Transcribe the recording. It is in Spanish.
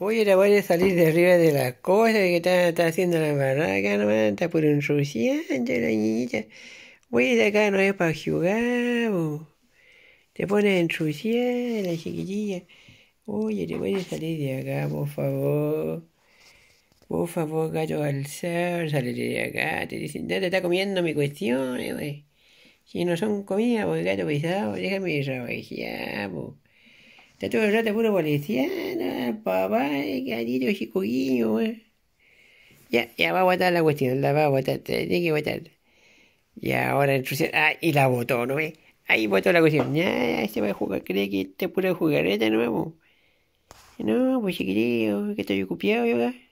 Oye, te voy a salir de arriba de las cosas que está, haciendo la barraca, no está por un la niñita. Oye, de acá no es para jugar, Te pone en la chiquitilla. Oye, te voy a salir de acá, por favor. Por favor, gato alzar, salir de acá. Te dicen, te está comiendo mi cuestión, eh, güey. Si no son comida, pues gato pesado, déjame trabajar, güey todo el rato puro valenciana, papá, que chico guiño, eh. Ya, ya va a votar la cuestión, la va a votar, tiene que votar Y ahora entonces, ah, y la votó, ¿no ve Ahí votó la cuestión, ya, ya se este va a jugar, cree que este es pura jugareta nuevo. No, pues chiquillo, que estoy ocupado yo acá.